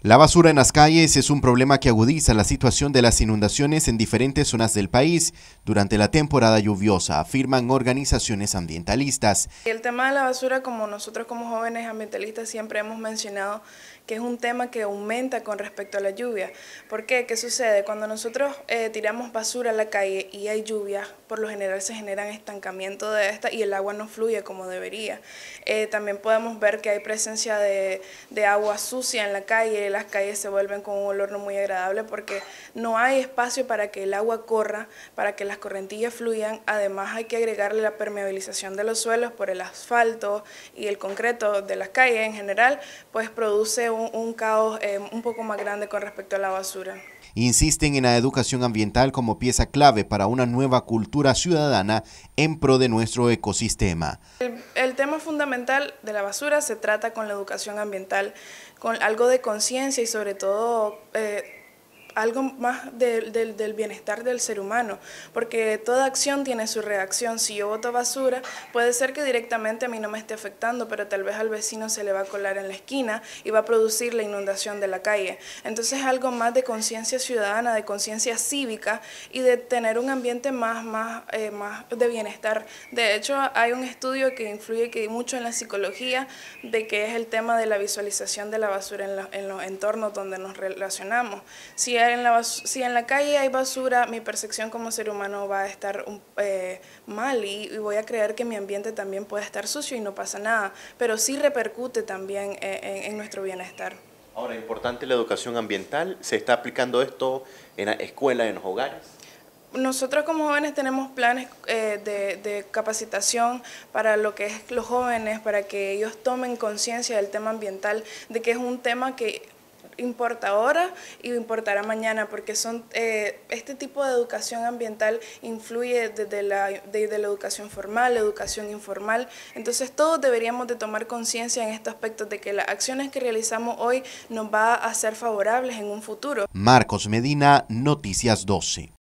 La basura en las calles es un problema que agudiza la situación de las inundaciones en diferentes zonas del país durante la temporada lluviosa, afirman organizaciones ambientalistas. El tema de la basura, como nosotros como jóvenes ambientalistas siempre hemos mencionado, que es un tema que aumenta con respecto a la lluvia. ¿Por qué? ¿Qué sucede? Cuando nosotros eh, tiramos basura a la calle y hay lluvia, por lo general se generan estancamiento de esta y el agua no fluye como debería. Eh, también podemos ver que hay presencia de, de agua sucia en la calle, las calles se vuelven con un olor no muy agradable porque no hay espacio para que el agua corra, para que las correntillas fluyan. Además hay que agregarle la permeabilización de los suelos por el asfalto y el concreto de las calles en general, pues produce un, caos eh, un poco más grande con respecto a la basura insisten en la educación ambiental como pieza clave para una nueva cultura ciudadana en pro de nuestro ecosistema. El, tema fundamental de la basura se trata con la educación ambiental, con algo de conciencia y sobre todo... Eh, algo más del bienestar del ser humano, porque toda acción tiene su reacción. Si yo boto basura, puede ser que directamente a mí no me esté afectando, pero tal vez al vecino se le va a colar en la esquina y va a producir la inundación de la calle. Entonces algo más de conciencia ciudadana, de conciencia cívica y de tener un ambiente más, más, eh, más de bienestar. De hecho, hay un estudio que influye que mucho en la psicología de que es el tema de la visualización de la basura en, en los entornos donde nos relacionamos. Si si en la calle hay basura, mi percepción como ser humano va a estar um, eh, mal y, voy a creer que mi ambiente también puede estar sucio y no pasa nada, pero sí repercute también eh, en, nuestro bienestar. Ahora, importante la educación ambiental, ¿se está aplicando esto en la escuela, en los hogares? Nosotros como jóvenes tenemos planes eh, de, capacitación para lo que es los jóvenes, para que ellos tomen conciencia del tema ambiental, de que es un tema que importa ahora y importará mañana, porque son eh, este tipo de educación ambiental influye desde la, la educación formal, educación informal, entonces todos deberíamos de tomar conciencia en este aspecto de que las acciones que realizamos hoy nos va a ser favorables en un futuro. Marcos Medina, Noticias 12.